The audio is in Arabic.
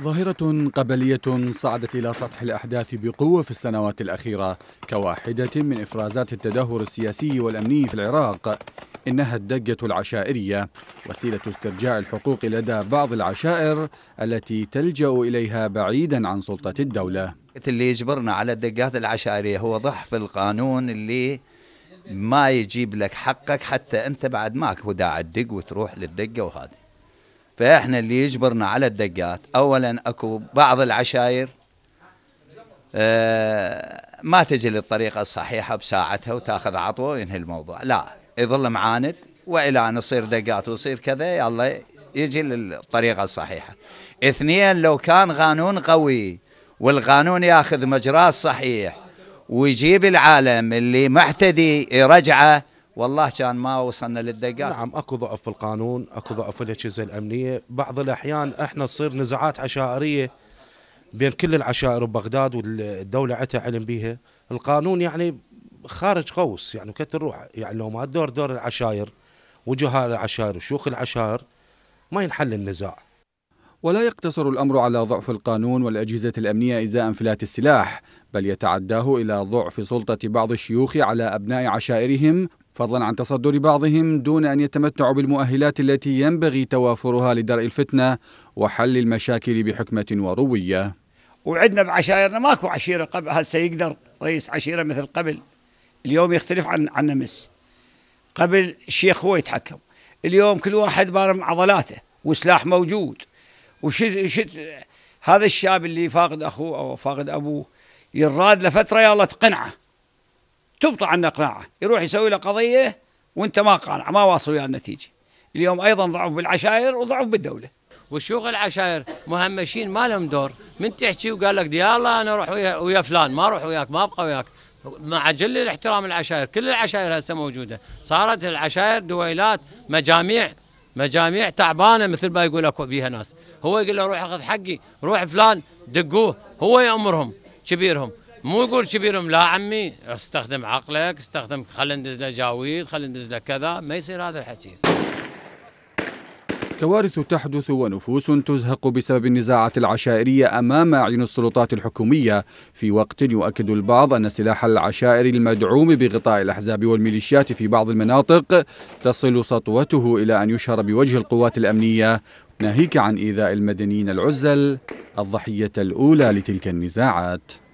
ظاهرة قبلية صعدت إلى سطح الأحداث بقوة في السنوات الأخيرة كواحدة من إفرازات التدهور السياسي والأمني في العراق إنها الدقة العشائرية وسيلة استرجاع الحقوق لدى بعض العشائر التي تلجأ إليها بعيدا عن سلطة الدولة اللي يجبرنا على الدقات العشائرية هو ضعف القانون اللي ما يجيب لك حقك حتى أنت بعد ماك وداع تدق وتروح للدقة وهذه فإحنا اللي يجبرنا على الدقات أولا أكو بعض العشائر آه، ما تجي للطريقة الصحيحة بساعتها وتاخذ عطوة وينهي الموضوع لا يظل معاند وإلى أن يصير دقات ويصير كذا يلا يجي للطريقة الصحيحة اثنين لو كان قانون قوي والقانون ياخذ مجراه الصحيح ويجيب العالم اللي محتدي يرجعه والله كان ما وصلنا للدقات نعم اكو ضعف في القانون اكو ضعف في الاجهزه الامنيه بعض الاحيان احنا تصير نزاعات عشائريه بين كل العشائر ببغداد والدوله عتها علم بيها القانون يعني خارج قوس يعني كثر روح يعني لو ما دور دور العشائر وجهاء العشائر وشيوخ العشائر ما ينحل النزاع ولا يقتصر الأمر على ضعف القانون والأجهزة الأمنية إزاء انفلات السلاح بل يتعداه إلى ضعف سلطة بعض الشيوخ على أبناء عشائرهم فضلا عن تصدر بعضهم دون أن يتمتعوا بالمؤهلات التي ينبغي توافرها لدرء الفتنة وحل المشاكل بحكمة وروية وعندنا بعشائرنا ماكو عشيرة قبل هسه يقدر رئيس عشيرة مثل قبل اليوم يختلف عن عن امس. قبل الشيخ هو يتحكم اليوم كل واحد بارم عضلاته وسلاح موجود وش شد هذا الشاب اللي فاقد اخوه او فاقد ابوه ينراد لفتره يلا تقنعه عنه اقناعه يروح يسوي له قضية وانت ما قانع ما واصل ويا النتيجة اليوم أيضا ضعف بالعشائر وضعف بالدولة والشيوخ العشائر مهمشين ما لهم دور من تحكي وقال لك يلا انا اروح ويا, ويا فلان ما اروح وياك ما ابقى وياك مع جل الاحترام العشائر كل العشائر هسه موجوده صارت العشائر دويلات مجاميع مجاميع تعبانه مثل ما يقول اكو بيها ناس هو يقول له روح اخذ حقي روح فلان دقوه هو يامرهم كبيرهم مو يقول كبيرهم لا عمي استخدم عقلك استخدم خلينا ندز له جاويد خلينا ندز له كذا ما يصير هذا الحكي كوارث تحدث ونفوس تزهق بسبب النزاعات العشائرية أمام أعين السلطات الحكومية في وقت يؤكد البعض أن سلاح العشائر المدعوم بغطاء الأحزاب والميليشيات في بعض المناطق تصل سطوته إلى أن يشهر بوجه القوات الأمنية ناهيك عن إيذاء المدنيين العزل الضحية الأولى لتلك النزاعات